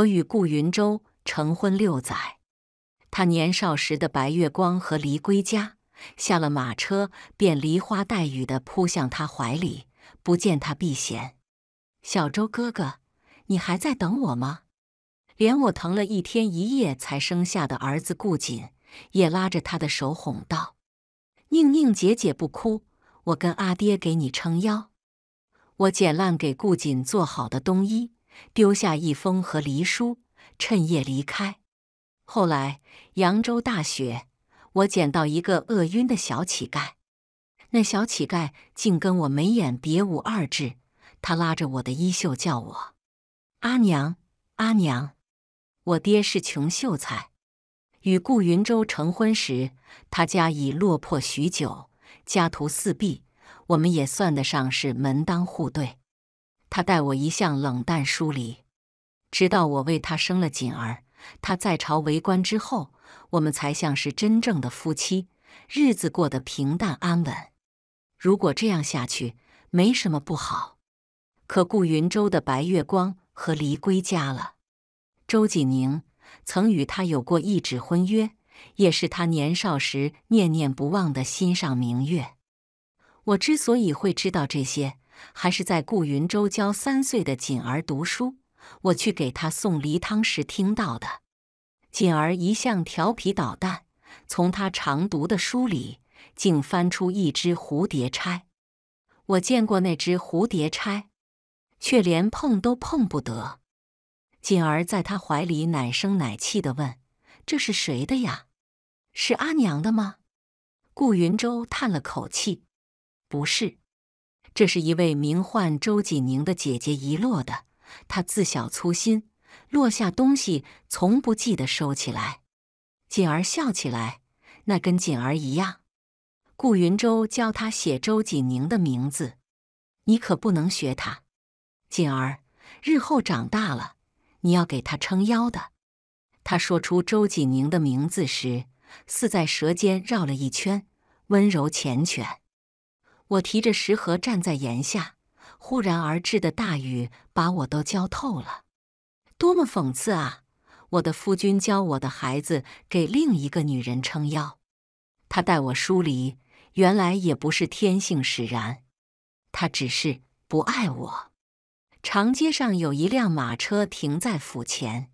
我与顾云舟成婚六载，他年少时的白月光和离归家下了马车，便梨花带雨的扑向他怀里，不见他避嫌。小周哥哥，你还在等我吗？连我疼了一天一夜才生下的儿子顾锦也拉着他的手哄道：“宁宁姐姐不哭，我跟阿爹给你撑腰。”我捡烂给顾锦做好的冬衣。丢下一封和离书，趁夜离开。后来扬州大雪，我捡到一个饿晕的小乞丐，那小乞丐竟跟我眉眼别无二致。他拉着我的衣袖，叫我阿娘阿娘。我爹是穷秀才，与顾云舟成婚时，他家已落魄许久，家徒四壁，我们也算得上是门当户对。他待我一向冷淡疏离，直到我为他生了锦儿，他在朝为官之后，我们才像是真正的夫妻，日子过得平淡安稳。如果这样下去，没什么不好。可顾云舟的白月光和离归家了，周锦宁曾与他有过一纸婚约，也是他年少时念念不忘的心上明月。我之所以会知道这些。还是在顾云舟教三岁的锦儿读书，我去给他送梨汤时听到的。锦儿一向调皮捣蛋，从他常读的书里竟翻出一只蝴蝶钗。我见过那只蝴蝶钗，却连碰都碰不得。锦儿在他怀里奶声奶气地问：“这是谁的呀？是阿娘的吗？”顾云舟叹了口气：“不是。”这是一位名唤周锦宁的姐姐遗落的，她自小粗心，落下东西从不记得收起来。锦儿笑起来，那跟锦儿一样。顾云舟教她写周锦宁的名字，你可不能学她。锦儿，日后长大了，你要给她撑腰的。他说出周锦宁的名字时，似在舌尖绕了一圈，温柔缱绻。我提着食盒站在檐下，忽然而至的大雨把我都浇透了。多么讽刺啊！我的夫君教我的孩子给另一个女人撑腰，他待我疏离，原来也不是天性使然，他只是不爱我。长街上有一辆马车停在府前，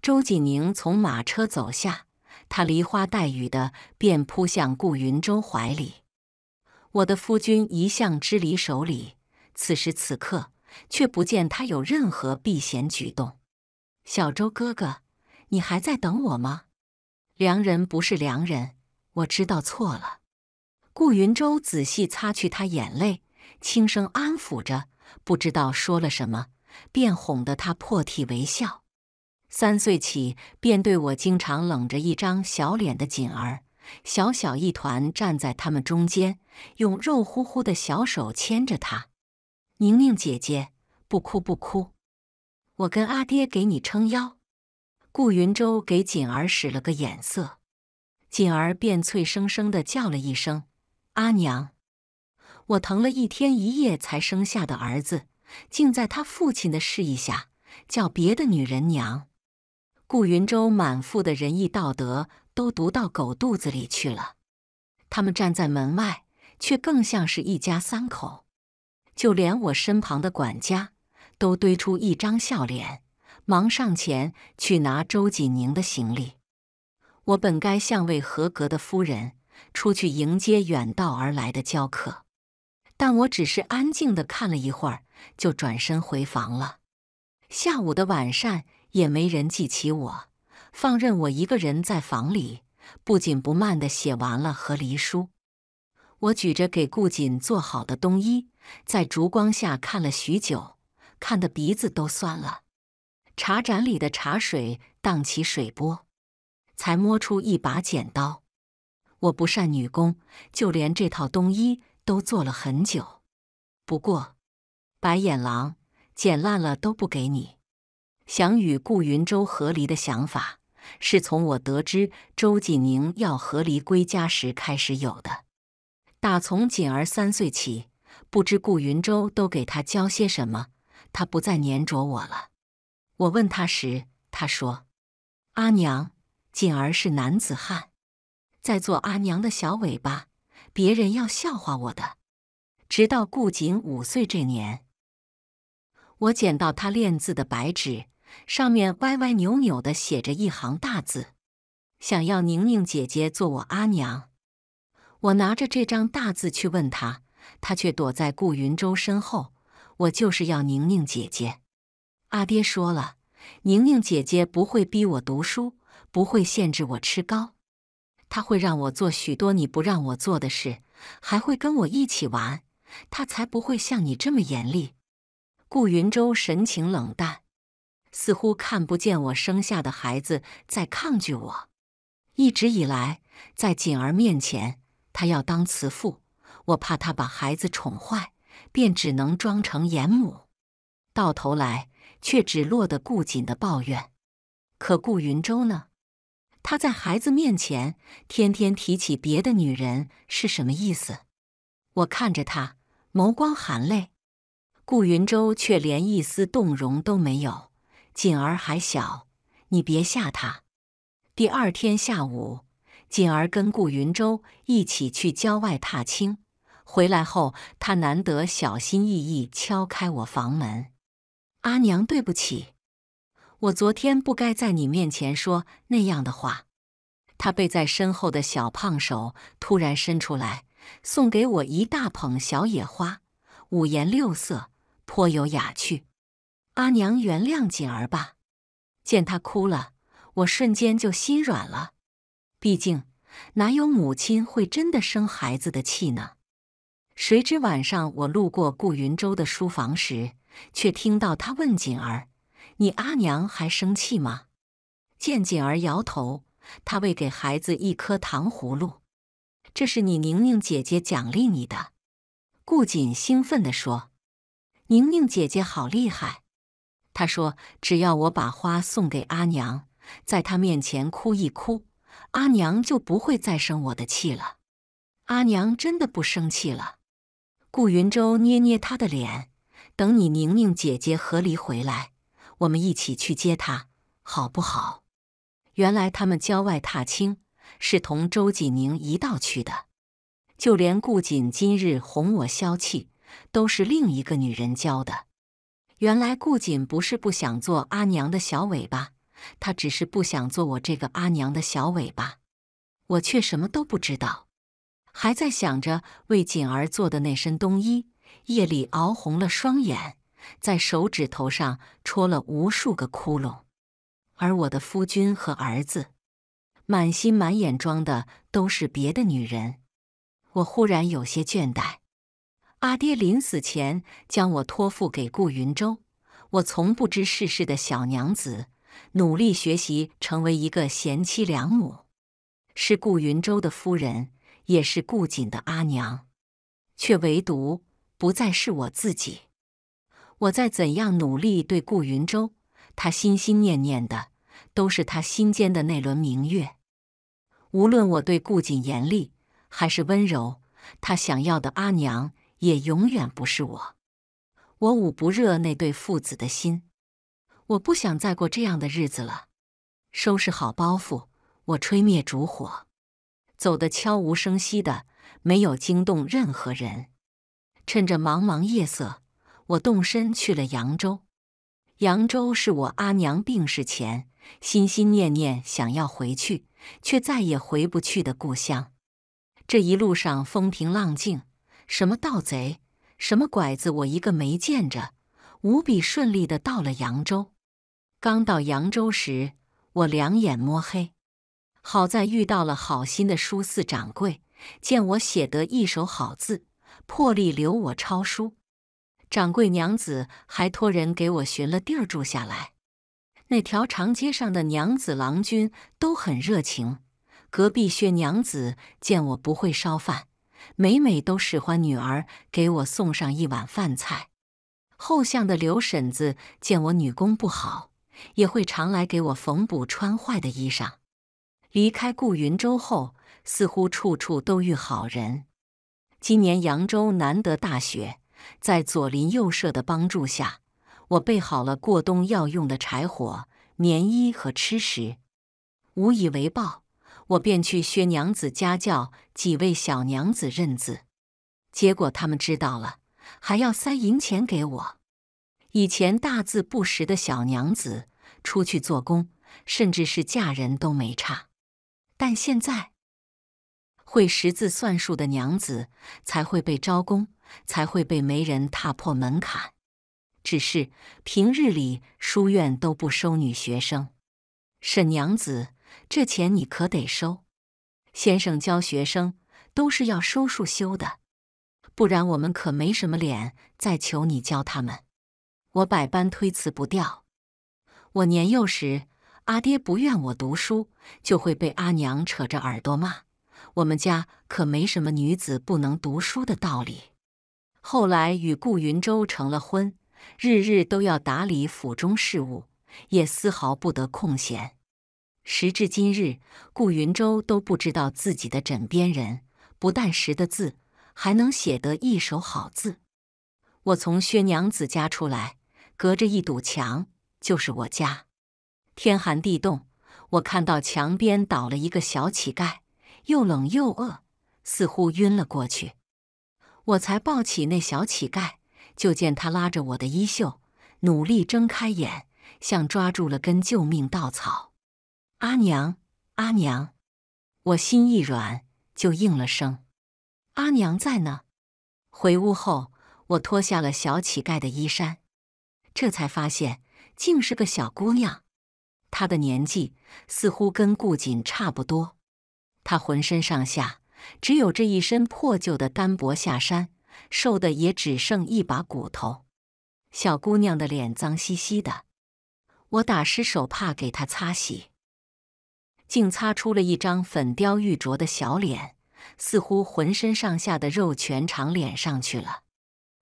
周锦宁从马车走下，他梨花带雨的便扑向顾云舟怀里。我的夫君一向知礼守礼，此时此刻却不见他有任何避嫌举动。小周哥哥，你还在等我吗？良人不是良人，我知道错了。顾云舟仔细擦去他眼泪，轻声安抚着，不知道说了什么，便哄得他破涕为笑。三岁起便对我经常冷着一张小脸的锦儿。小小一团站在他们中间，用肉乎乎的小手牵着她。宁宁姐姐，不哭不哭，我跟阿爹给你撑腰。顾云舟给锦儿使了个眼色，锦儿便脆生生地叫了一声：“阿娘！”我疼了一天一夜才生下的儿子，竟在他父亲的示意下叫别的女人娘。顾云舟满腹的仁义道德。都读到狗肚子里去了。他们站在门外，却更像是一家三口。就连我身旁的管家，都堆出一张笑脸，忙上前去拿周锦宁的行李。我本该像位合格的夫人，出去迎接远道而来的娇客，但我只是安静的看了一会儿，就转身回房了。下午的晚膳也没人记起我。放任我一个人在房里，不紧不慢地写完了和离书。我举着给顾锦做好的冬衣，在烛光下看了许久，看得鼻子都酸了。茶盏里的茶水荡起水波，才摸出一把剪刀。我不善女工，就连这套冬衣都做了很久。不过，白眼狼，剪烂了都不给你。想与顾云舟和离的想法。是从我得知周锦宁要和离归家时开始有的。打从锦儿三岁起，不知顾云舟都给他教些什么，他不再粘着我了。我问他时，他说：“阿娘，锦儿是男子汉，在做阿娘的小尾巴，别人要笑话我的。”直到顾锦五岁这年，我捡到他练字的白纸。上面歪歪扭扭的写着一行大字：“想要宁宁姐姐做我阿娘。”我拿着这张大字去问他，他却躲在顾云舟身后。我就是要宁宁姐姐。阿爹说了，宁宁姐姐不会逼我读书，不会限制我吃糕。他会让我做许多你不让我做的事，还会跟我一起玩。他才不会像你这么严厉。顾云舟神情冷淡。似乎看不见我生下的孩子在抗拒我。一直以来，在锦儿面前，她要当慈父，我怕她把孩子宠坏，便只能装成严母。到头来，却只落得顾锦的抱怨。可顾云舟呢？他在孩子面前天天提起别的女人是什么意思？我看着他，眸光含泪。顾云舟却连一丝动容都没有。锦儿还小，你别吓她。第二天下午，锦儿跟顾云舟一起去郊外踏青，回来后，她难得小心翼翼敲开我房门：“阿娘，对不起，我昨天不该在你面前说那样的话。”她背在身后的小胖手突然伸出来，送给我一大捧小野花，五颜六色，颇有雅趣。阿娘原谅锦儿吧。见她哭了，我瞬间就心软了。毕竟，哪有母亲会真的生孩子的气呢？谁知晚上我路过顾云舟的书房时，却听到他问锦儿：“你阿娘还生气吗？”见锦儿摇头，他喂给孩子一颗糖葫芦：“这是你宁宁姐姐奖励你的。”顾锦兴奋的说：“宁宁姐姐好厉害！”他说：“只要我把花送给阿娘，在她面前哭一哭，阿娘就不会再生我的气了。阿娘真的不生气了。”顾云舟捏捏她的脸：“等你宁宁姐姐和离回来，我们一起去接她，好不好？”原来他们郊外踏青是同周锦宁一道去的，就连顾锦今日哄我消气，都是另一个女人教的。原来顾锦不是不想做阿娘的小尾巴，她只是不想做我这个阿娘的小尾巴。我却什么都不知道，还在想着为锦儿做的那身冬衣，夜里熬红了双眼，在手指头上戳了无数个窟窿。而我的夫君和儿子，满心满眼装的都是别的女人。我忽然有些倦怠。阿爹临死前将我托付给顾云舟，我从不知世事的小娘子，努力学习，成为一个贤妻良母，是顾云舟的夫人，也是顾锦的阿娘，却唯独不再是我自己。我在怎样努力对顾云舟，他心心念念的都是他心间的那轮明月。无论我对顾锦严厉还是温柔，他想要的阿娘。也永远不是我，我捂不热那对父子的心，我不想再过这样的日子了。收拾好包袱，我吹灭烛火，走得悄无声息的，没有惊动任何人。趁着茫茫夜色，我动身去了扬州。扬州是我阿娘病逝前心心念念想要回去，却再也回不去的故乡。这一路上风平浪静。什么盗贼，什么拐子，我一个没见着，无比顺利的到了扬州。刚到扬州时，我两眼摸黑，好在遇到了好心的书肆掌柜，见我写得一手好字，破例留我抄书。掌柜娘子还托人给我寻了地儿住下来。那条长街上的娘子郎君都很热情。隔壁薛娘子见我不会烧饭。每每都使唤女儿给我送上一碗饭菜。后巷的刘婶子见我女工不好，也会常来给我缝补穿坏的衣裳。离开顾云州后，似乎处处都遇好人。今年扬州难得大雪，在左邻右舍的帮助下，我备好了过冬要用的柴火、棉衣和吃食，无以为报。我便去薛娘子家教几位小娘子认字，结果她们知道了，还要塞银钱给我。以前大字不识的小娘子出去做工，甚至是嫁人都没差，但现在会识字算术的娘子才会被招工，才会被媒人踏破门槛。只是平日里书院都不收女学生，沈娘子。这钱你可得收，先生教学生都是要收数修的，不然我们可没什么脸再求你教他们。我百般推辞不掉。我年幼时，阿爹不愿我读书，就会被阿娘扯着耳朵骂。我们家可没什么女子不能读书的道理。后来与顾云舟成了婚，日日都要打理府中事务，也丝毫不得空闲。时至今日，顾云舟都不知道自己的枕边人不但识得字，还能写得一手好字。我从薛娘子家出来，隔着一堵墙就是我家。天寒地冻，我看到墙边倒了一个小乞丐，又冷又饿，似乎晕了过去。我才抱起那小乞丐，就见他拉着我的衣袖，努力睁开眼，像抓住了根救命稻草。阿娘，阿娘，我心一软，就应了声：“阿娘在呢。”回屋后，我脱下了小乞丐的衣衫，这才发现竟是个小姑娘。她的年纪似乎跟顾锦差不多。她浑身上下只有这一身破旧的单薄下衫，瘦的也只剩一把骨头。小姑娘的脸脏兮兮的，我打湿手帕给她擦洗。竟擦出了一张粉雕玉琢的小脸，似乎浑身上下的肉全长脸上去了。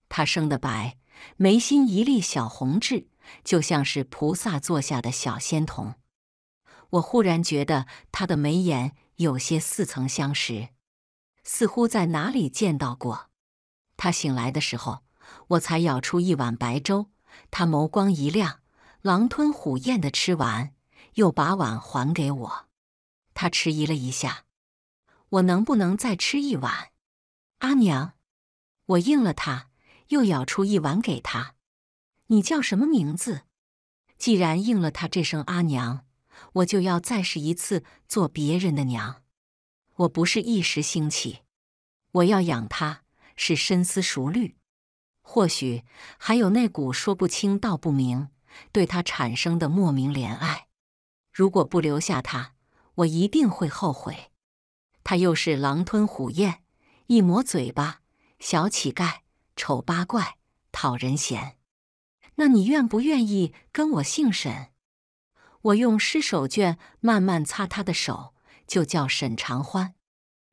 他生的白，眉心一粒小红痣，就像是菩萨坐下的小仙童。我忽然觉得他的眉眼有些似曾相识，似乎在哪里见到过。他醒来的时候，我才舀出一碗白粥，他眸光一亮，狼吞虎咽的吃完，又把碗还给我。他迟疑了一下，我能不能再吃一碗？阿娘，我应了他，又舀出一碗给他。你叫什么名字？既然应了他这声阿娘，我就要再试一次做别人的娘。我不是一时兴起，我要养他，是深思熟虑。或许还有那股说不清道不明对他产生的莫名怜爱。如果不留下他，我一定会后悔。他又是狼吞虎咽，一抹嘴巴，小乞丐，丑八怪，讨人嫌。那你愿不愿意跟我姓沈？我用湿手绢慢慢擦他的手，就叫沈长欢。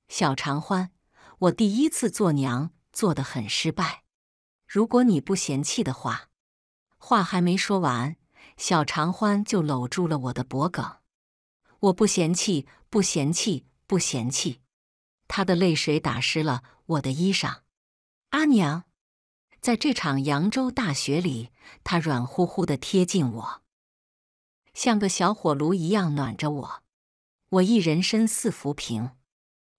小长欢，我第一次做娘做得很失败。如果你不嫌弃的话，话还没说完，小长欢就搂住了我的脖梗。我不嫌弃，不嫌弃，不嫌弃。他的泪水打湿了我的衣裳。阿娘，在这场扬州大雪里，他软乎乎的贴近我，像个小火炉一样暖着我。我一人身似浮萍，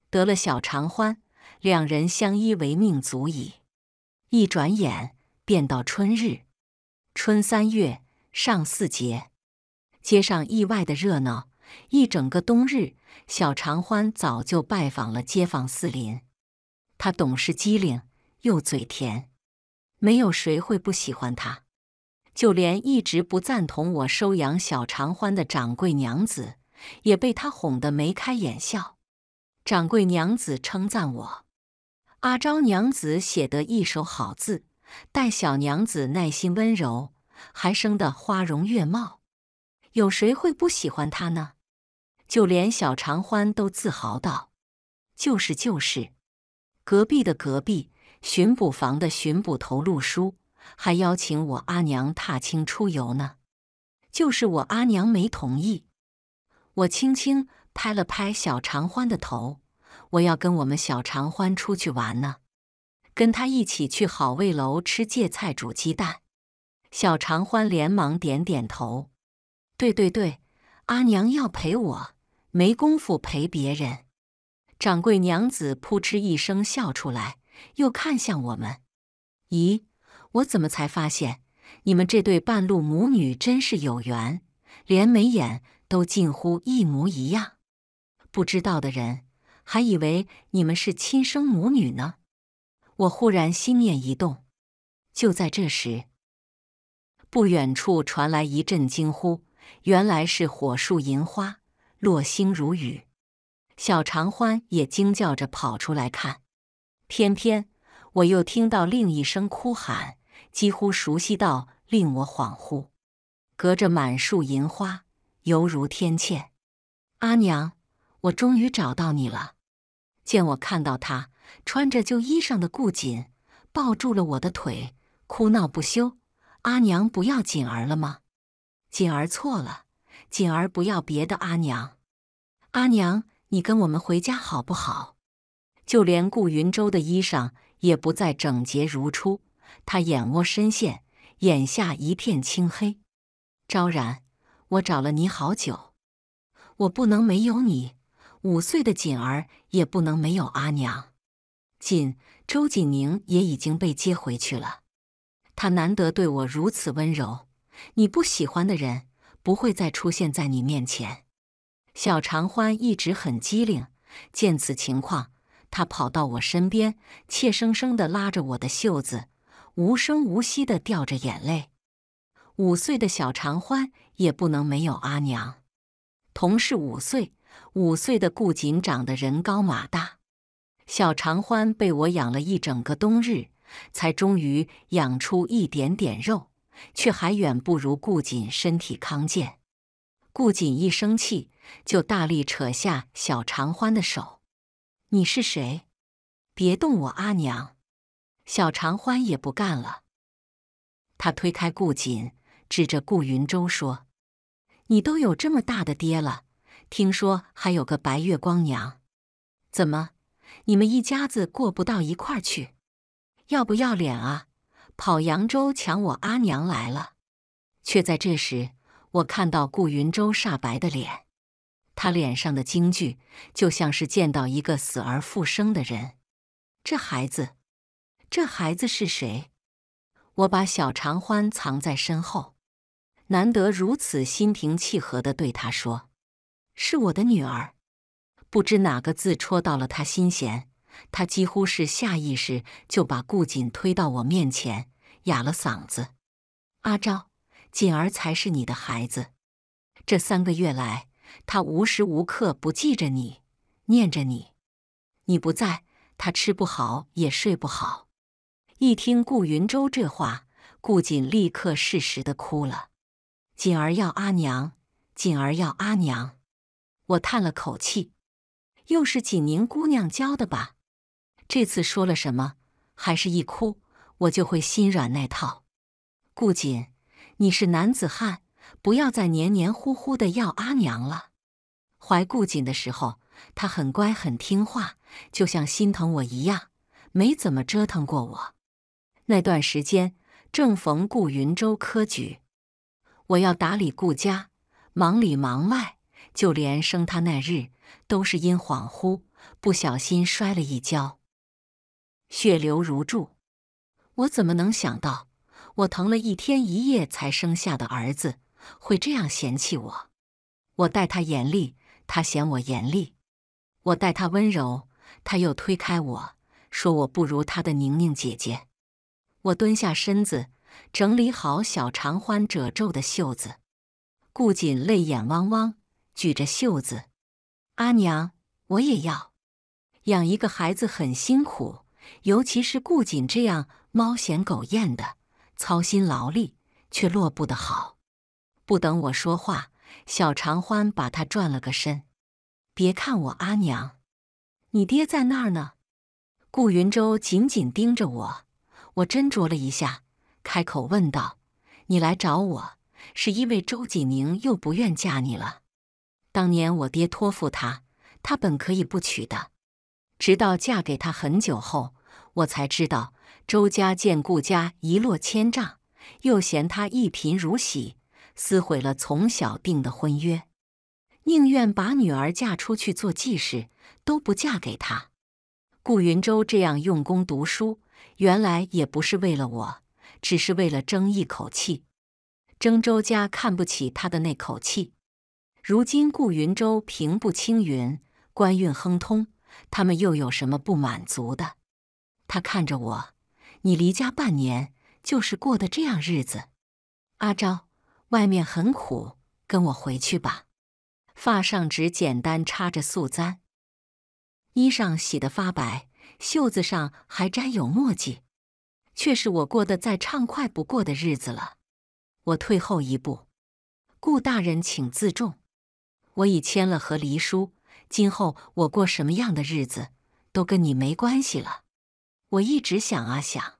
得了小常欢，两人相依为命足矣。一转眼便到春日，春三月上四节，街上意外的热闹。一整个冬日，小常欢早就拜访了街坊四邻。他懂事机灵又嘴甜，没有谁会不喜欢他。就连一直不赞同我收养小常欢的掌柜娘子，也被他哄得眉开眼笑。掌柜娘子称赞我：“阿昭娘子写得一手好字，待小娘子耐心温柔，还生得花容月貌，有谁会不喜欢她呢？”就连小常欢都自豪道：“就是就是，隔壁的隔壁巡捕房的巡捕头陆叔还邀请我阿娘踏青出游呢，就是我阿娘没同意。”我轻轻拍了拍小常欢的头：“我要跟我们小常欢出去玩呢，跟他一起去好味楼吃芥菜煮鸡蛋。”小常欢连忙点点头：“对对对，阿娘要陪我。”没工夫陪别人，掌柜娘子扑哧一声笑出来，又看向我们。咦，我怎么才发现你们这对半路母女真是有缘，连眉眼都近乎一模一样？不知道的人还以为你们是亲生母女呢。我忽然心念一动，就在这时，不远处传来一阵惊呼，原来是火树银花。落星如雨，小常欢也惊叫着跑出来看。偏偏我又听到另一声哭喊，几乎熟悉到令我恍惚。隔着满树银花，犹如天堑。阿娘，我终于找到你了！见我看到他穿着旧衣裳的顾锦，抱住了我的腿，哭闹不休。阿娘不要锦儿了吗？锦儿错了。锦儿不要别的，阿娘，阿娘，你跟我们回家好不好？就连顾云舟的衣裳也不再整洁如初，他眼窝深陷，眼下一片青黑。昭然，我找了你好久，我不能没有你。五岁的锦儿也不能没有阿娘。锦，周锦宁也已经被接回去了。他难得对我如此温柔。你不喜欢的人。不会再出现在你面前。小常欢一直很机灵，见此情况，他跑到我身边，怯生生的拉着我的袖子，无声无息的掉着眼泪。五岁的小常欢也不能没有阿娘。同是五岁，五岁的顾瑾长得人高马大，小常欢被我养了一整个冬日，才终于养出一点点肉。却还远不如顾锦身体康健。顾锦一生气，就大力扯下小常欢的手：“你是谁？别动我阿娘！”小常欢也不干了，他推开顾锦，指着顾云舟说：“你都有这么大的爹了，听说还有个白月光娘，怎么你们一家子过不到一块儿去？要不要脸啊？”跑扬州抢我阿娘来了，却在这时，我看到顾云舟煞白的脸，他脸上的惊惧，就像是见到一个死而复生的人。这孩子，这孩子是谁？我把小常欢藏在身后，难得如此心平气和的对他说：“是我的女儿。”不知哪个字戳到了他心弦。他几乎是下意识就把顾锦推到我面前，哑了嗓子：“阿昭，锦儿才是你的孩子。这三个月来，他无时无刻不记着你，念着你。你不在，他吃不好也睡不好。”一听顾云舟这话，顾锦立刻适时的哭了：“锦儿要阿娘，锦儿要阿娘。”我叹了口气：“又是锦宁姑娘教的吧？”这次说了什么？还是一哭我就会心软那套？顾锦，你是男子汉，不要再黏黏糊糊的要阿娘了。怀顾锦的时候，他很乖很听话，就像心疼我一样，没怎么折腾过我。那段时间正逢顾云州科举，我要打理顾家，忙里忙外，就连生他那日都是因恍惚不小心摔了一跤。血流如注，我怎么能想到，我疼了一天一夜才生下的儿子会这样嫌弃我？我待他严厉，他嫌我严厉；我待他温柔，他又推开我说我不如他的宁宁姐姐。我蹲下身子，整理好小长欢褶皱的袖子，顾瑾泪眼汪汪，举着袖子：“阿娘，我也要养一个孩子，很辛苦。”尤其是顾锦这样猫嫌狗厌的，操心劳力却落不得好。不等我说话，小常欢把他转了个身。别看我阿娘，你爹在那儿呢。顾云舟紧紧盯着我，我斟酌了一下，开口问道：“你来找我是因为周锦宁又不愿嫁你了？当年我爹托付他，他本可以不娶的，直到嫁给他很久后。”我才知道，周家见顾家一落千丈，又嫌他一贫如洗，撕毁了从小定的婚约，宁愿把女儿嫁出去做继室，都不嫁给他。顾云舟这样用功读书，原来也不是为了我，只是为了争一口气，争周家看不起他的那口气。如今顾云舟平步青云，官运亨通，他们又有什么不满足的？他看着我：“你离家半年，就是过的这样日子。阿昭，外面很苦，跟我回去吧。”发上只简单插着素簪，衣裳洗得发白，袖子上还沾有墨迹，却是我过得再畅快不过的日子了。我退后一步：“顾大人，请自重。我已签了和离书，今后我过什么样的日子，都跟你没关系了。”我一直想啊想，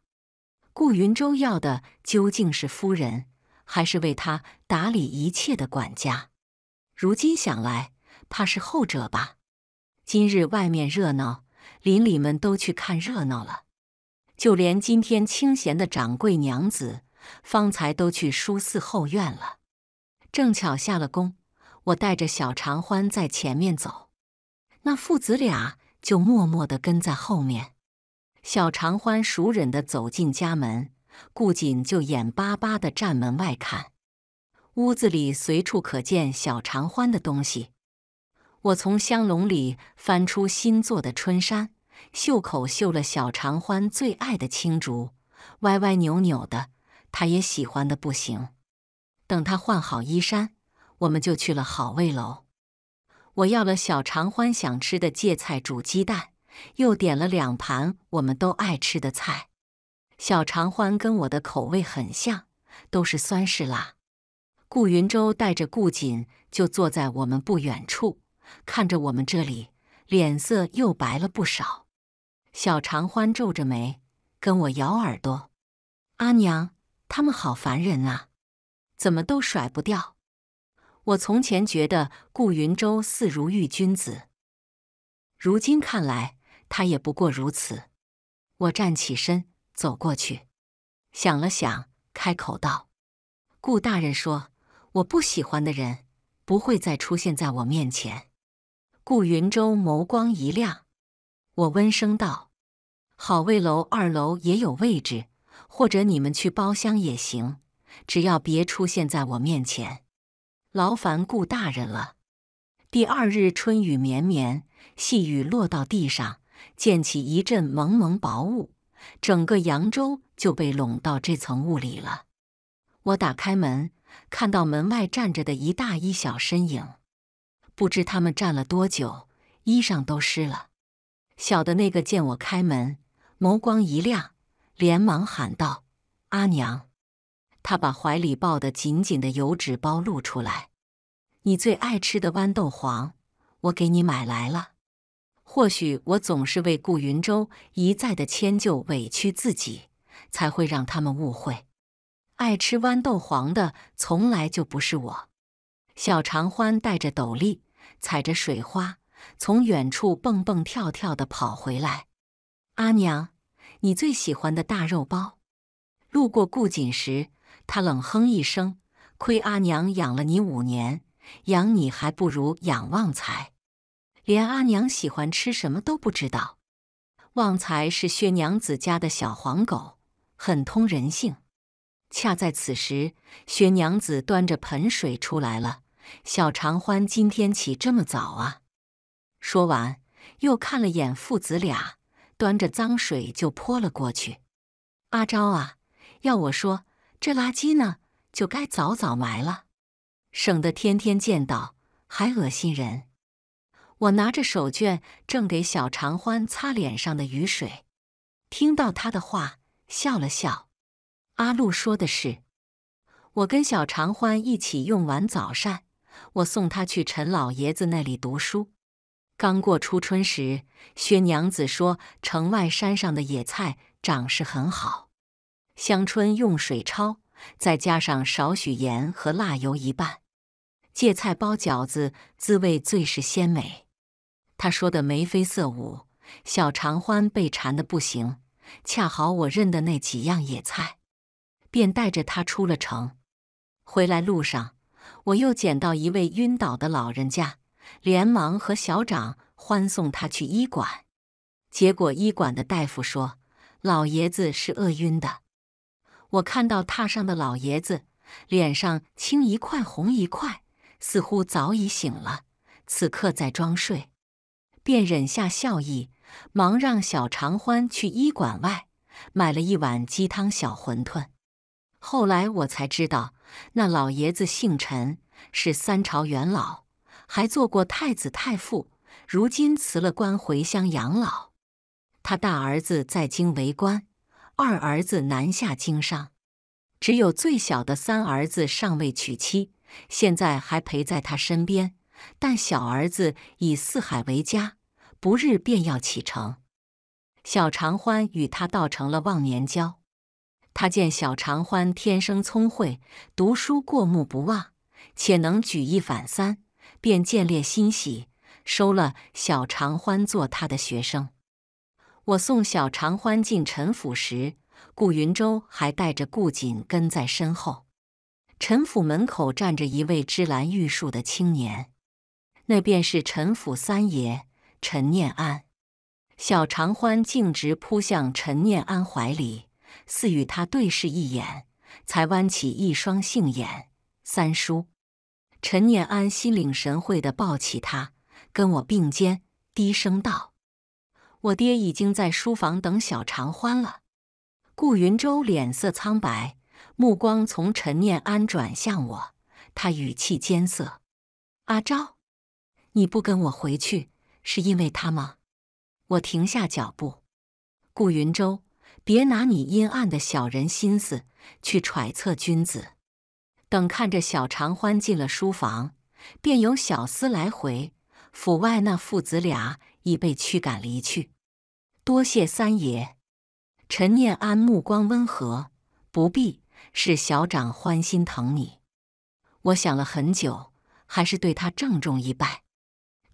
顾云舟要的究竟是夫人，还是为他打理一切的管家？如今想来，怕是后者吧。今日外面热闹，邻里们都去看热闹了，就连今天清闲的掌柜娘子，方才都去书肆后院了。正巧下了工，我带着小常欢在前面走，那父子俩就默默的跟在后面。小常欢熟忍地走进家门，顾锦就眼巴巴地站门外看。屋子里随处可见小常欢的东西。我从香笼里翻出新做的春衫，袖口绣了小常欢最爱的青竹，歪歪扭扭的，他也喜欢的不行。等他换好衣衫，我们就去了好味楼。我要了小常欢想吃的芥菜煮鸡蛋。又点了两盘我们都爱吃的菜，小常欢跟我的口味很像，都是酸是辣。顾云舟带着顾锦就坐在我们不远处，看着我们这里，脸色又白了不少。小常欢皱着眉跟我咬耳朵：“阿娘，他们好烦人啊，怎么都甩不掉。”我从前觉得顾云舟似如玉君子，如今看来。他也不过如此。我站起身，走过去，想了想，开口道：“顾大人说，我不喜欢的人不会再出现在我面前。”顾云舟眸光一亮，我温声道：“好味楼二楼也有位置，或者你们去包厢也行，只要别出现在我面前。劳烦顾大人了。”第二日，春雨绵绵，细雨落到地上。溅起一阵蒙蒙薄雾，整个扬州就被笼到这层雾里了。我打开门，看到门外站着的一大一小身影，不知他们站了多久，衣裳都湿了。小的那个见我开门，眸光一亮，连忙喊道：“阿娘！”他把怀里抱的紧紧的油纸包露出来：“你最爱吃的豌豆黄，我给你买来了。”或许我总是为顾云舟一再的迁就委屈自己，才会让他们误会。爱吃豌豆黄的从来就不是我。小常欢戴着斗笠，踩着水花，从远处蹦蹦跳跳的跑回来。阿娘，你最喜欢的大肉包。路过顾瑾时，他冷哼一声：“亏阿娘养了你五年，养你还不如养旺财。”连阿娘喜欢吃什么都不知道。旺财是薛娘子家的小黄狗，很通人性。恰在此时，薛娘子端着盆水出来了。小长欢今天起这么早啊？说完，又看了眼父子俩，端着脏水就泼了过去。阿昭啊，要我说，这垃圾呢，就该早早埋了，省得天天见到还恶心人。我拿着手绢，正给小常欢擦脸上的雨水，听到他的话，笑了笑。阿禄说的是，我跟小常欢一起用完早膳，我送他去陈老爷子那里读书。刚过初春时，薛娘子说城外山上的野菜长势很好，香椿用水焯，再加上少许盐和辣油一拌，芥菜包饺子，滋味最是鲜美。他说的眉飞色舞，小长欢被馋得不行。恰好我认得那几样野菜，便带着他出了城。回来路上，我又捡到一位晕倒的老人家，连忙和小长欢送他去医馆。结果医馆的大夫说，老爷子是饿晕的。我看到榻上的老爷子，脸上青一块红一块，似乎早已醒了，此刻在装睡。便忍下笑意，忙让小常欢去医馆外买了一碗鸡汤小馄饨。后来我才知道，那老爷子姓陈，是三朝元老，还做过太子太傅，如今辞了官回乡养老。他大儿子在京为官，二儿子南下经商，只有最小的三儿子尚未娶妻，现在还陪在他身边。但小儿子以四海为家。不日便要启程，小常欢与他倒成了忘年交。他见小常欢天生聪慧，读书过目不忘，且能举一反三，便见烈欣喜，收了小常欢做他的学生。我送小常欢进陈府时，顾云舟还带着顾瑾跟在身后。陈府门口站着一位芝兰玉树的青年，那便是陈府三爷。陈念安，小常欢径直扑向陈念安怀里，似与他对视一眼，才弯起一双杏眼。三叔，陈念安心领神会的抱起他，跟我并肩，低声道：“我爹已经在书房等小常欢了。”顾云舟脸色苍白，目光从陈念安转向我，他语气艰涩：“阿昭，你不跟我回去？”是因为他吗？我停下脚步。顾云舟，别拿你阴暗的小人心思去揣测君子。等看着小长欢进了书房，便有小厮来回府外那父子俩已被驱赶离去。多谢三爷。陈念安目光温和，不必，是小长欢心疼你。我想了很久，还是对他郑重一拜。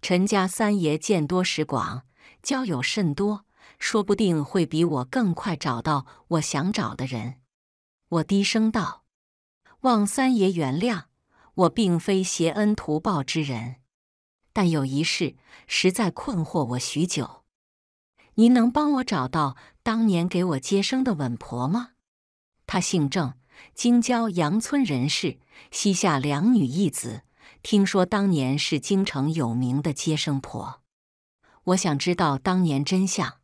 陈家三爷见多识广，交友甚多，说不定会比我更快找到我想找的人。我低声道：“望三爷原谅，我并非挟恩图报之人。但有一事，实在困惑我许久。您能帮我找到当年给我接生的稳婆吗？她姓郑，京郊杨村人士，膝下两女一子。”听说当年是京城有名的接生婆，我想知道当年真相。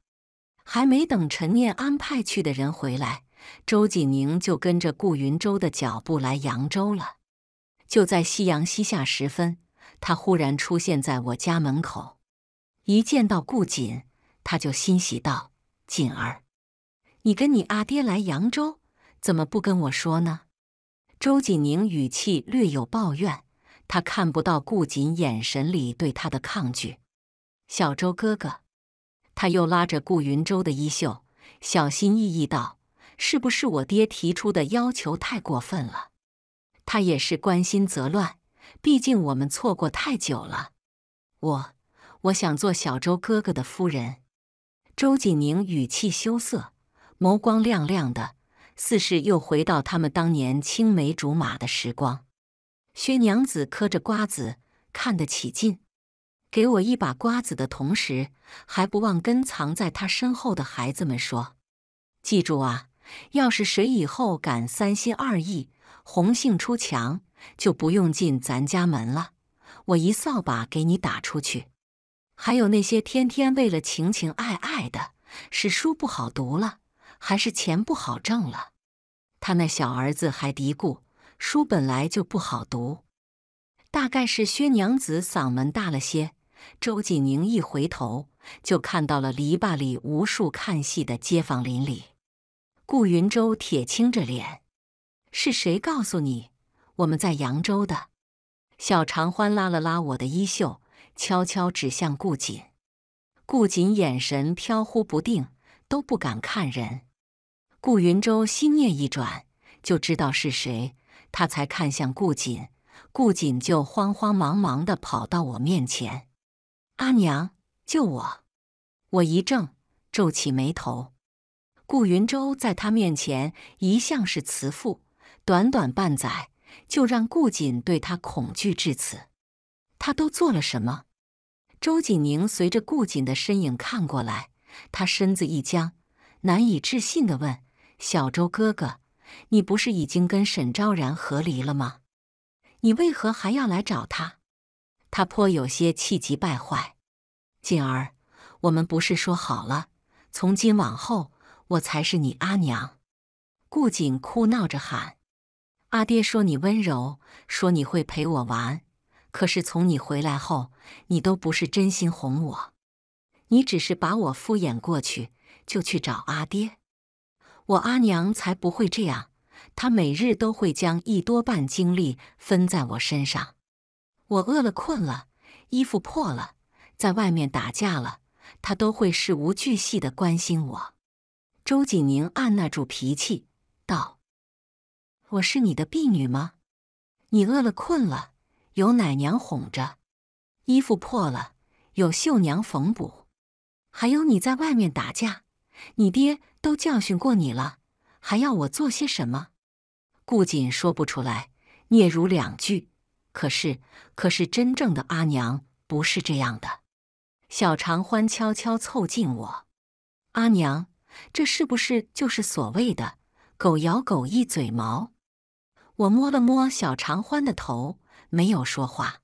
还没等陈念安排去的人回来，周锦宁就跟着顾云舟的脚步来扬州了。就在夕阳西下时分，他忽然出现在我家门口。一见到顾锦，他就欣喜道：“锦儿，你跟你阿爹来扬州，怎么不跟我说呢？”周锦宁语气略有抱怨。他看不到顾瑾眼神里对他的抗拒，小周哥哥，他又拉着顾云舟的衣袖，小心翼翼道：“是不是我爹提出的要求太过分了？他也是关心则乱，毕竟我们错过太久了。我，我想做小周哥哥的夫人。”周瑾宁语气羞涩，眸光亮亮的，似是又回到他们当年青梅竹马的时光。薛娘子磕着瓜子看得起劲，给我一把瓜子的同时，还不忘跟藏在他身后的孩子们说：“记住啊，要是谁以后敢三心二意、红杏出墙，就不用进咱家门了，我一扫把给你打出去。”还有那些天天为了情情爱爱的，是书不好读了，还是钱不好挣了？他那小儿子还嘀咕。书本来就不好读，大概是薛娘子嗓门大了些。周锦宁一回头，就看到了篱笆里无数看戏的街坊邻里。顾云舟铁青着脸：“是谁告诉你我们在扬州的？”小常欢拉了拉我的衣袖，悄悄指向顾锦。顾锦眼神飘忽不定，都不敢看人。顾云舟心念一转，就知道是谁。他才看向顾锦，顾锦就慌慌忙忙的跑到我面前：“阿娘，救我！”我一怔，皱起眉头。顾云舟在他面前一向是慈父，短短半载，就让顾锦对他恐惧至此，他都做了什么？周锦宁随着顾锦的身影看过来，他身子一僵，难以置信的问：“小周哥哥。”你不是已经跟沈昭然和离了吗？你为何还要来找他？他颇有些气急败坏。锦儿，我们不是说好了，从今往后我才是你阿娘。顾锦哭闹着喊：“阿爹，说你温柔，说你会陪我玩，可是从你回来后，你都不是真心哄我，你只是把我敷衍过去，就去找阿爹。”我阿娘才不会这样，她每日都会将一多半精力分在我身上。我饿了、困了、衣服破了，在外面打架了，她都会事无巨细的关心我。周锦宁按捺住脾气道：“我是你的婢女吗？你饿了、困了，有奶娘哄着；衣服破了，有绣娘缝补；还有你在外面打架，你爹。”都教训过你了，还要我做些什么？顾锦说不出来，嗫嚅两句。可是，可是真正的阿娘不是这样的。小长欢悄悄凑近我：“阿娘，这是不是就是所谓的狗咬狗一嘴毛？”我摸了摸小长欢的头，没有说话。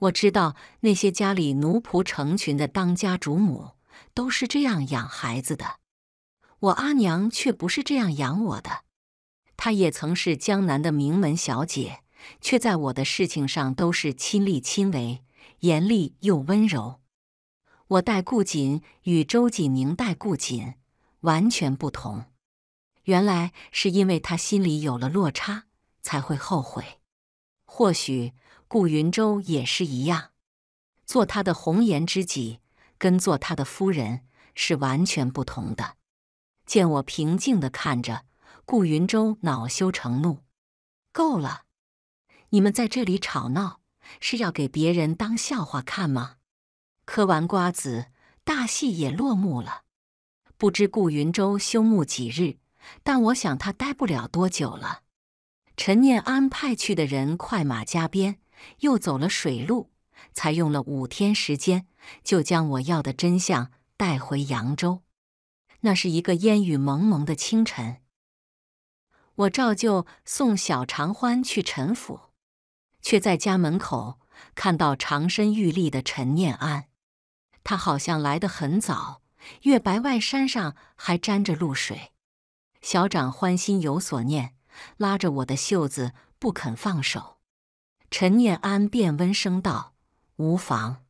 我知道那些家里奴仆成群的当家主母都是这样养孩子的。我阿娘却不是这样养我的，她也曾是江南的名门小姐，却在我的事情上都是亲力亲为，严厉又温柔。我待顾锦与周锦宁待顾锦完全不同，原来是因为他心里有了落差，才会后悔。或许顾云洲也是一样，做他的红颜知己跟做他的夫人是完全不同的。见我平静的看着顾云舟恼羞成怒。够了！你们在这里吵闹，是要给别人当笑话看吗？嗑完瓜子，大戏也落幕了。不知顾云舟休沐几日，但我想他待不了多久了。陈念安派去的人快马加鞭，又走了水路，才用了五天时间，就将我要的真相带回扬州。那是一个烟雨蒙蒙的清晨，我照旧送小长欢去陈府，却在家门口看到长身玉立的陈念安。他好像来得很早，月白外山上还沾着露水。小长欢心有所念，拉着我的袖子不肯放手。陈念安便温声道：“无妨，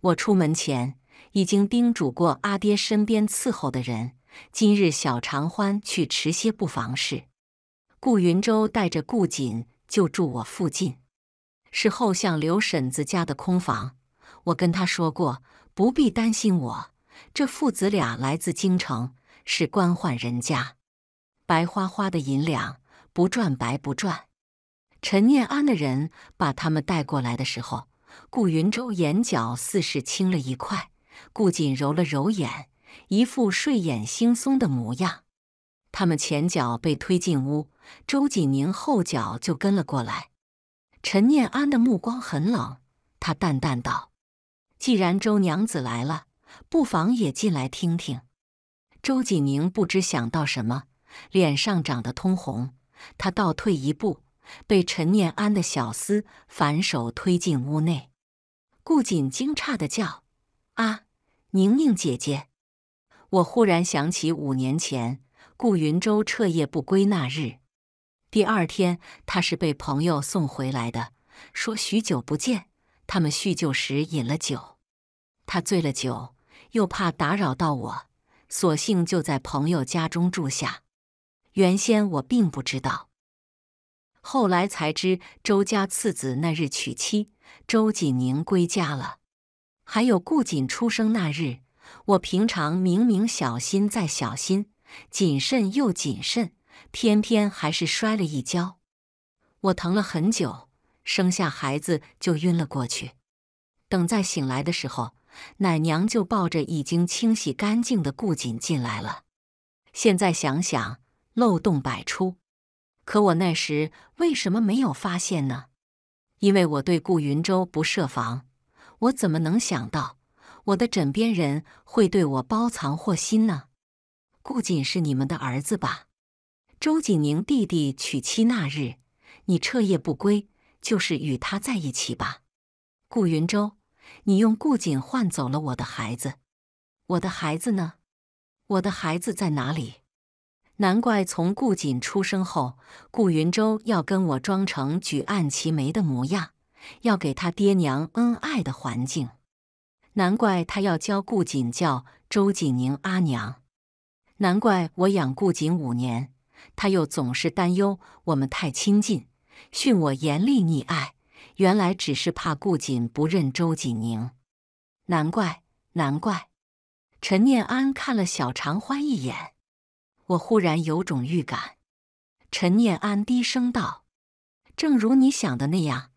我出门前。”已经叮嘱过阿爹身边伺候的人，今日小常欢去迟些不妨事。顾云舟带着顾锦就住我附近，是后巷刘婶子家的空房。我跟他说过，不必担心我。这父子俩来自京城，是官宦人家，白花花的银两不赚白不赚。陈念安的人把他们带过来的时候，顾云舟眼角似是青了一块。顾锦揉了揉眼，一副睡眼惺忪的模样。他们前脚被推进屋，周锦宁后脚就跟了过来。陈念安的目光很冷，他淡淡道：“既然周娘子来了，不妨也进来听听。”周锦宁不知想到什么，脸上涨得通红，他倒退一步，被陈念安的小厮反手推进屋内。顾锦惊诧的叫。啊，宁宁姐姐，我忽然想起五年前顾云舟彻夜不归那日。第二天，他是被朋友送回来的，说许久不见，他们叙旧时饮了酒，他醉了酒，又怕打扰到我，索性就在朋友家中住下。原先我并不知道，后来才知周家次子那日娶妻，周锦宁归家了。还有顾瑾出生那日，我平常明明小心再小心，谨慎又谨慎，偏偏还是摔了一跤。我疼了很久，生下孩子就晕了过去。等再醒来的时候，奶娘就抱着已经清洗干净的顾瑾进来了。现在想想，漏洞百出，可我那时为什么没有发现呢？因为我对顾云舟不设防。我怎么能想到我的枕边人会对我包藏祸心呢？顾锦是你们的儿子吧？周瑾宁弟弟娶妻那日，你彻夜不归，就是与他在一起吧？顾云舟，你用顾锦换走了我的孩子，我的孩子呢？我的孩子在哪里？难怪从顾锦出生后，顾云舟要跟我装成举案齐眉的模样。要给他爹娘恩爱的环境，难怪他要教顾锦叫周锦宁阿娘，难怪我养顾锦五年，他又总是担忧我们太亲近，训我严厉溺爱，原来只是怕顾锦不认周锦宁。难怪，难怪。陈念安看了小常欢一眼，我忽然有种预感。陈念安低声道：“正如你想的那样。”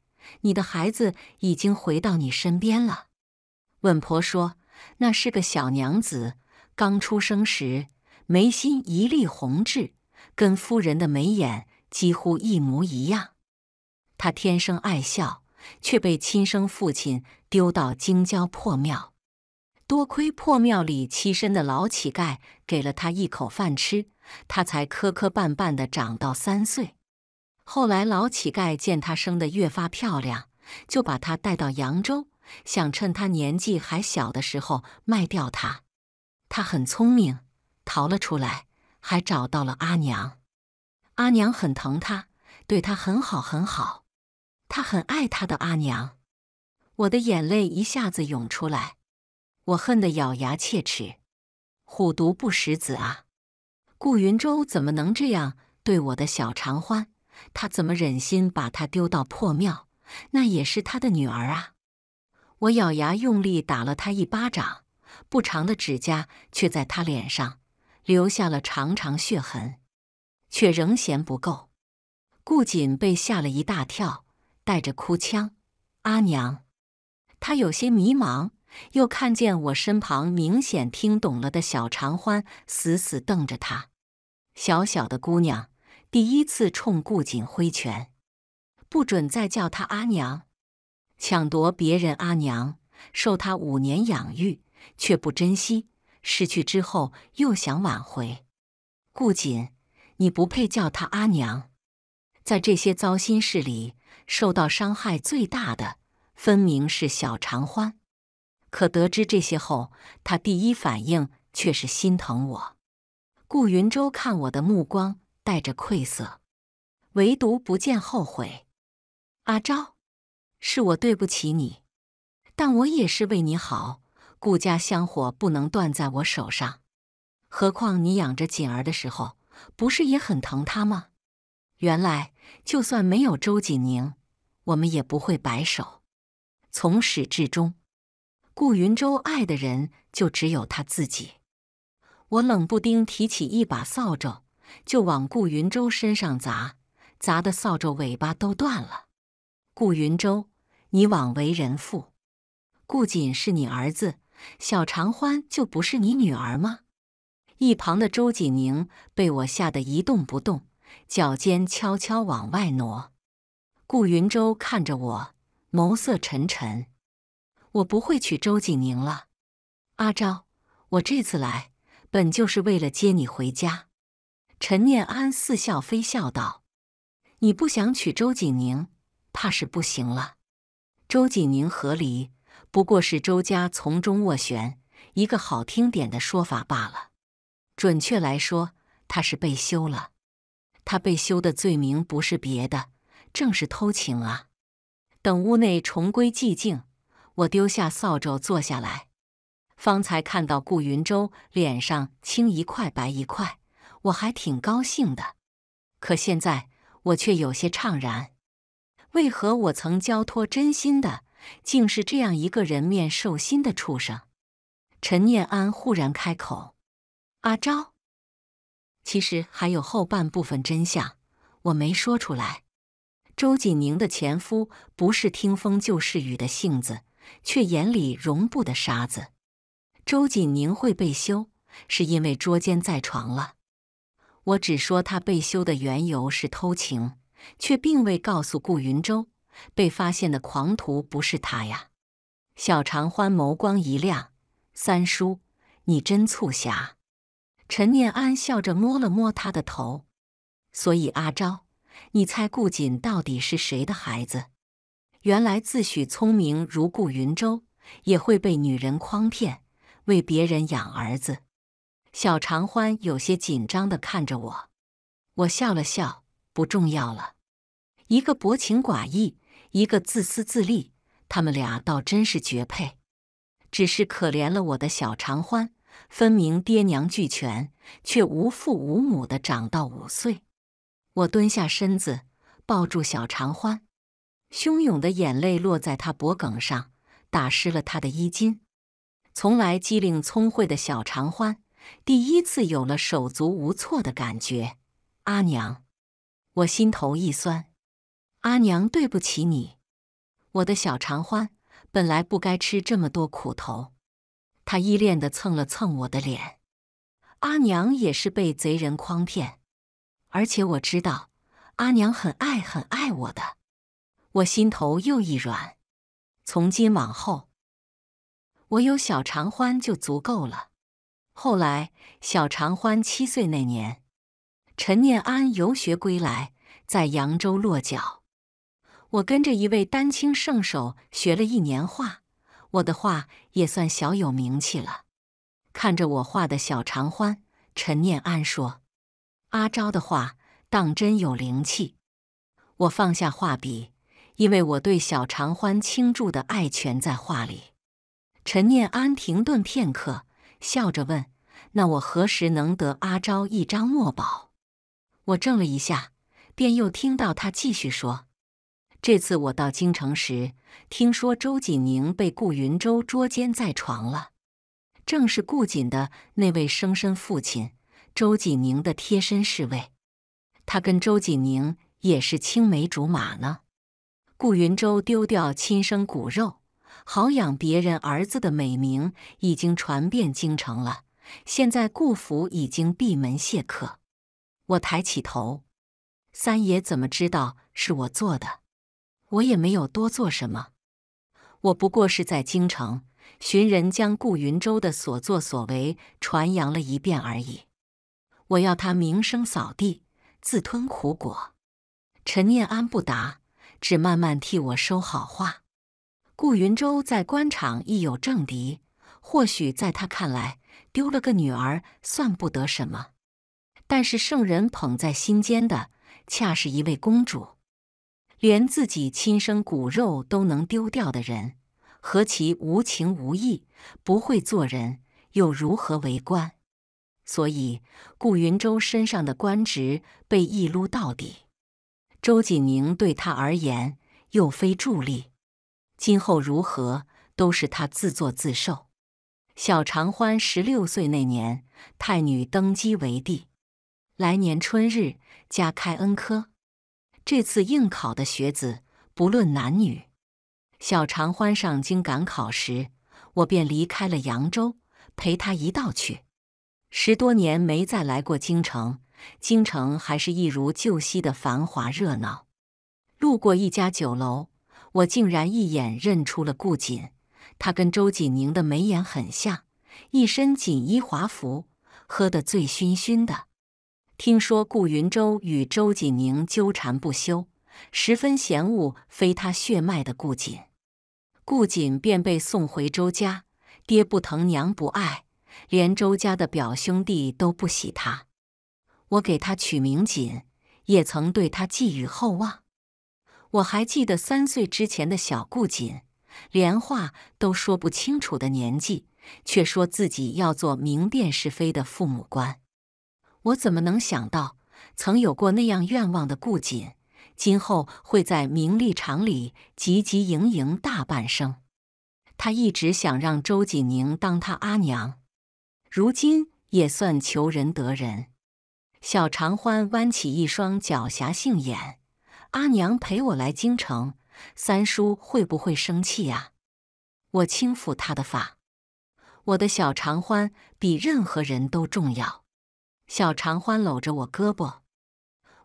你的孩子已经回到你身边了，稳婆说，那是个小娘子，刚出生时眉心一粒红痣，跟夫人的眉眼几乎一模一样。她天生爱笑，却被亲生父亲丢到京郊破庙。多亏破庙里栖身的老乞丐给了他一口饭吃，他才磕磕绊绊地长到三岁。后来，老乞丐见她生得越发漂亮，就把她带到扬州，想趁她年纪还小的时候卖掉她。她很聪明，逃了出来，还找到了阿娘。阿娘很疼她，对她很好很好。她很爱她的阿娘。我的眼泪一下子涌出来，我恨得咬牙切齿。虎毒不食子啊！顾云舟怎么能这样对我的小常欢？他怎么忍心把她丢到破庙？那也是他的女儿啊！我咬牙用力打了他一巴掌，不长的指甲却在他脸上留下了长长血痕，却仍嫌不够。顾锦被吓了一大跳，带着哭腔：“阿娘！”他有些迷茫，又看见我身旁明显听懂了的小常欢，死死瞪着他。小小的姑娘。第一次冲顾锦挥拳，不准再叫他阿娘，抢夺别人阿娘，受他五年养育却不珍惜，失去之后又想挽回。顾锦，你不配叫他阿娘。在这些糟心事里，受到伤害最大的，分明是小常欢。可得知这些后，他第一反应却是心疼我。顾云舟看我的目光。带着愧色，唯独不见后悔。阿昭，是我对不起你，但我也是为你好。顾家香火不能断在我手上，何况你养着锦儿的时候，不是也很疼她吗？原来，就算没有周锦宁，我们也不会白首。从始至终，顾云舟爱的人就只有他自己。我冷不丁提起一把扫帚。就往顾云舟身上砸，砸的扫帚尾巴都断了。顾云舟，你枉为人父。顾瑾是你儿子，小常欢就不是你女儿吗？一旁的周瑾宁被我吓得一动不动，脚尖悄悄往外挪。顾云舟看着我，眸色沉沉。我不会娶周瑾宁了。阿昭，我这次来本就是为了接你回家。陈念安似笑非笑道：“你不想娶周瑾宁，怕是不行了。周瑾宁和离，不过是周家从中斡旋，一个好听点的说法罢了。准确来说，他是被休了。他被休的罪名不是别的，正是偷情啊。等屋内重归寂静，我丢下扫帚坐下来，方才看到顾云舟脸上青一块白一块。”我还挺高兴的，可现在我却有些怅然。为何我曾交托真心的，竟是这样一个人面兽心的畜生？陈念安忽然开口：“阿昭，其实还有后半部分真相我没说出来。周锦宁的前夫不是听风就是雨的性子，却眼里容不得沙子。周锦宁会被休，是因为捉奸在床了。”我只说他被休的缘由是偷情，却并未告诉顾云舟，被发现的狂徒不是他呀。小常欢眸光一亮：“三叔，你真促狭。”陈念安笑着摸了摸他的头。所以阿昭，你猜顾锦到底是谁的孩子？原来自诩聪明如顾云舟，也会被女人诓骗，为别人养儿子。小常欢有些紧张的看着我，我笑了笑，不重要了。一个薄情寡义，一个自私自利，他们俩倒真是绝配。只是可怜了我的小常欢，分明爹娘俱全，却无父无母的长到五岁。我蹲下身子，抱住小常欢，汹涌的眼泪落在他脖颈上，打湿了他的衣襟。从来机灵聪慧的小常欢。第一次有了手足无措的感觉，阿娘，我心头一酸，阿娘对不起你，我的小长欢本来不该吃这么多苦头。他依恋的蹭了蹭我的脸，阿娘也是被贼人诓骗，而且我知道阿娘很爱很爱我的，我心头又一软，从今往后，我有小长欢就足够了。后来，小常欢七岁那年，陈念安游学归来，在扬州落脚。我跟着一位丹青圣手学了一年画，我的画也算小有名气了。看着我画的小常欢，陈念安说：“阿昭的画当真有灵气。”我放下画笔，因为我对小常欢倾注的爱全在画里。陈念安停顿片刻。笑着问：“那我何时能得阿昭一张墨宝？”我怔了一下，便又听到他继续说：“这次我到京城时，听说周锦宁被顾云舟捉奸在床了。正是顾锦的那位生身父亲，周锦宁的贴身侍卫，他跟周锦宁也是青梅竹马呢。顾云舟丢掉亲生骨肉。”好养别人儿子的美名已经传遍京城了。现在顾府已经闭门谢客。我抬起头，三爷怎么知道是我做的？我也没有多做什么，我不过是在京城寻人，将顾云舟的所作所为传扬了一遍而已。我要他名声扫地，自吞苦果。陈念安不答，只慢慢替我收好话。顾云舟在官场亦有政敌，或许在他看来，丢了个女儿算不得什么。但是圣人捧在心间的，恰是一位公主，连自己亲生骨肉都能丢掉的人，何其无情无义，不会做人，又如何为官？所以，顾云舟身上的官职被一撸到底。周锦宁对他而言，又非助力。今后如何都是他自作自受。小常欢十六岁那年，太女登基为帝，来年春日加开恩科。这次应考的学子不论男女，小常欢上京赶考时，我便离开了扬州，陪他一道去。十多年没再来过京城，京城还是一如旧昔的繁华热闹。路过一家酒楼。我竟然一眼认出了顾锦，他跟周锦宁的眉眼很像，一身锦衣华服，喝得醉醺醺的。听说顾云舟与周锦宁纠缠不休，十分嫌恶非他血脉的顾锦，顾锦便被送回周家，爹不疼，娘不爱，连周家的表兄弟都不喜他。我给他取名锦，也曾对他寄予厚望。我还记得三岁之前的小顾瑾，连话都说不清楚的年纪，却说自己要做明辨是非的父母官。我怎么能想到，曾有过那样愿望的顾瑾，今后会在名利场里汲汲营营大半生？他一直想让周锦宁当他阿娘，如今也算求人得人。小常欢弯起一双狡黠杏眼。阿娘陪我来京城，三叔会不会生气呀？我轻抚他的发，我的小常欢比任何人都重要。小常欢搂着我胳膊，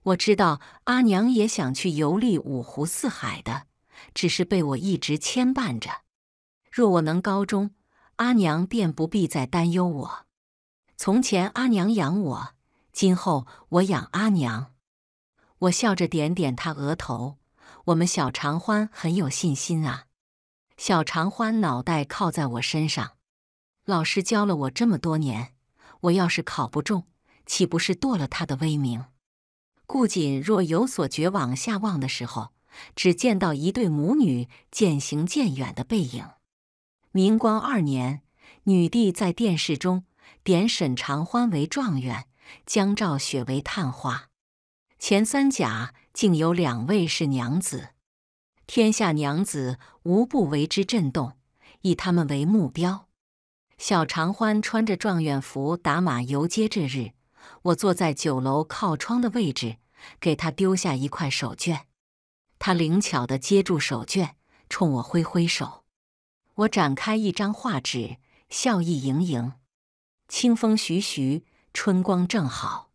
我知道阿娘也想去游历五湖四海的，只是被我一直牵绊着。若我能高中，阿娘便不必再担忧我。从前阿娘养我，今后我养阿娘。我笑着点点他额头，我们小常欢很有信心啊。小常欢脑袋靠在我身上，老师教了我这么多年，我要是考不中，岂不是堕了他的威名？顾瑾若有所觉，往下望的时候，只见到一对母女渐行渐远的背影。明光二年，女帝在殿试中点沈长欢为状元，江照雪为探花。前三甲竟有两位是娘子，天下娘子无不为之震动，以他们为目标。小常欢穿着状元服打马游街这日，我坐在酒楼靠窗的位置，给他丢下一块手绢，他灵巧地接住手绢，冲我挥挥手。我展开一张画纸，笑意盈盈。清风徐徐，春光正好。